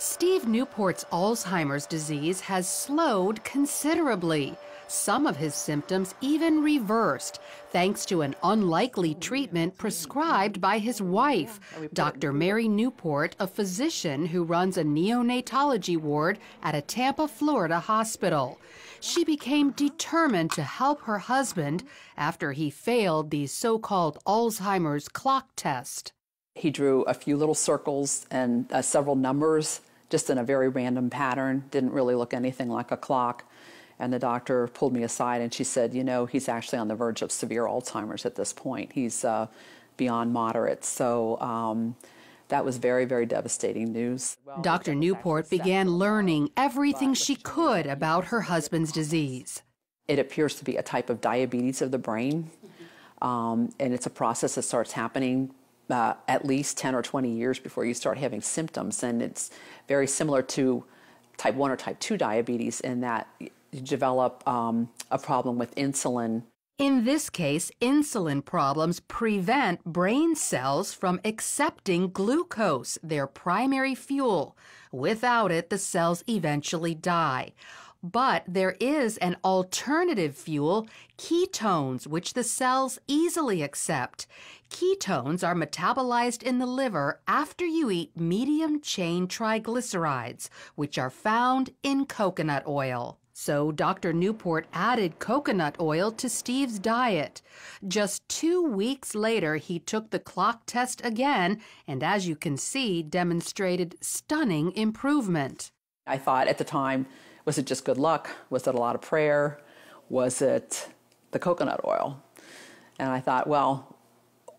Steve Newport's Alzheimer's disease has slowed considerably. Some of his symptoms even reversed, thanks to an unlikely treatment prescribed by his wife, Dr. Mary Newport, a physician who runs a neonatology ward at a Tampa, Florida hospital. She became determined to help her husband after he failed the so called Alzheimer's clock test. He drew a few little circles and uh, several numbers just in a very random pattern, didn't really look anything like a clock. And the doctor pulled me aside and she said, You know, he's actually on the verge of severe Alzheimer's at this point. He's uh, beyond moderate. So um, that was very, very devastating news. Dr. Newport began uh, learning everything she could about her husband's disease. It appears to be a type of diabetes of the brain. Um, and it's a process that starts happening uh, at least 10 or 20 years before you start having symptoms. And it's very similar to type 1 or type 2 diabetes in that you develop um, a problem with insulin. In this case, insulin problems prevent brain cells from accepting glucose, their primary fuel. Without it, the cells eventually die. But there is an alternative fuel, ketones, which the cells easily accept. Ketones are metabolized in the liver after you eat medium chain triglycerides, which are found in coconut oil. So Dr. Newport added coconut oil to Steve's diet. Just two weeks later, he took the clock test again and, as you can see, demonstrated stunning improvement. I thought at the time, was it just good luck? Was it a lot of prayer? Was it the coconut oil? And I thought, well,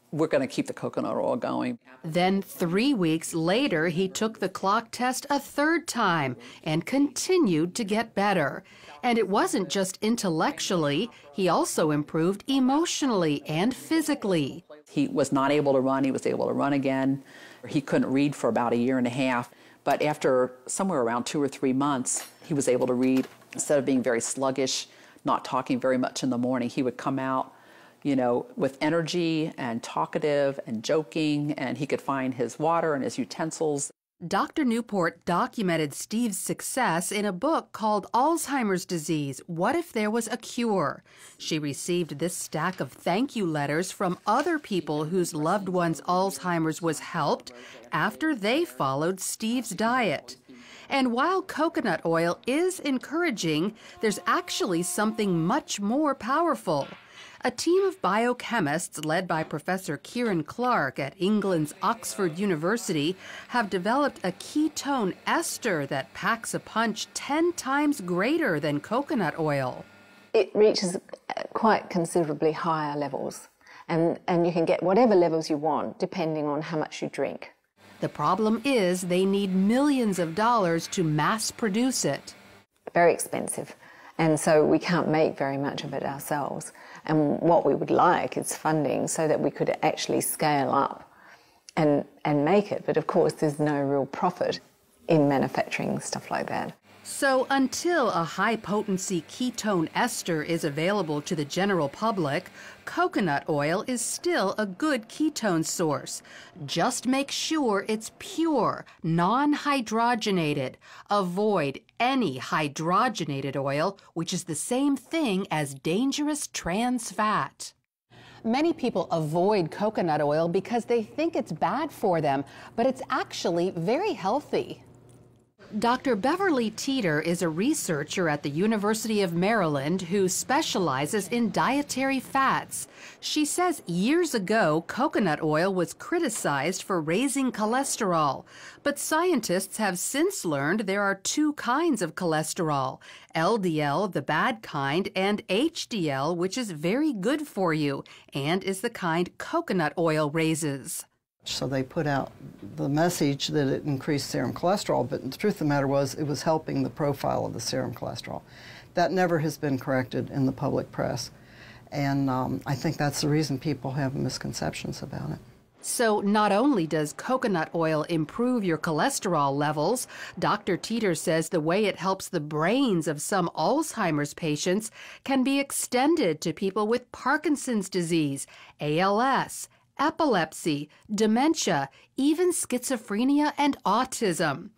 we're going to keep the coconut oil going. Then, three weeks later, he took the clock test a third time and continued to get better. And it wasn't just intellectually, he also improved emotionally and physically. He was not able to run, he was able to run again. He couldn't read for about a year and a half. But after somewhere around two or three months, he was able to read. Instead of being very sluggish, not talking very much in the morning, he would come out, you know, with energy and talkative and joking, and he could find his water and his utensils. Dr. Newport documented Steve's success in a book called Alzheimer's Disease What If There Was a Cure? She received this stack of thank you letters from other people whose loved ones' Alzheimer's was helped after they followed Steve's diet. And while coconut oil is encouraging, there's actually something much more powerful. A team of biochemists led by Professor Kieran Clark at England's Oxford University have developed a ketone ester that packs a punch 10 times greater than coconut oil. It reaches uh, quite considerably higher levels, and, and you can get whatever levels you want depending on how much you drink. The problem is they need millions of dollars to mass produce it. Very expensive. And so we can't make very much of it ourselves. And what we would like is funding so that we could actually scale up and, and make it. But of course, there's no real profit in manufacturing stuff like that. So, until a high potency ketone ester is available to the general public, coconut oil is still a good ketone source. Just make sure it's pure, non hydrogenated. Avoid any hydrogenated oil, which is the same thing as dangerous trans fat. Many people avoid coconut oil because they think it's bad for them, but it's actually very healthy. Dr. Beverly Teeter is a researcher at the University of Maryland who specializes in dietary fats. She says years ago, coconut oil was criticized for raising cholesterol. But scientists have since learned there are two kinds of cholesterol LDL, the bad kind, and HDL, which is very good for you and is the kind coconut oil raises. So they put out the message that it increased serum cholesterol, but the truth of the matter was it was helping the profile of the serum cholesterol. That never has been corrected in the public press. And um, I think that's the reason people have misconceptions about it. So, not only does coconut oil improve your cholesterol levels, Dr. Teeter says the way it helps the brains of some Alzheimer's patients can be extended to people with Parkinson's disease, ALS, epilepsy, dementia, even schizophrenia and autism.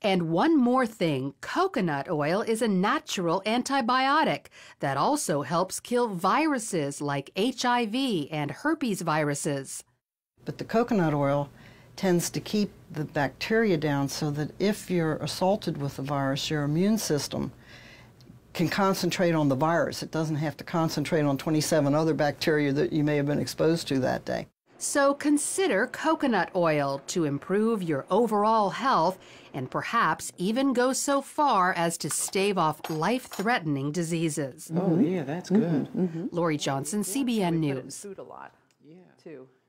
And one more thing coconut oil is a natural antibiotic that also helps kill viruses like HIV and herpes viruses. But the coconut oil tends to keep the bacteria down so that if you're assaulted with the virus, your immune system can concentrate on the virus. It doesn't have to concentrate on 27 other bacteria that you may have been exposed to that day. So consider coconut oil to improve your overall health and perhaps even go so far as to stave off life threatening diseases. Oh, mm -hmm. yeah, that's mm-hmm, good. Mm -hmm. Lori Johnson, CBN News. Food a lot, yeah. too.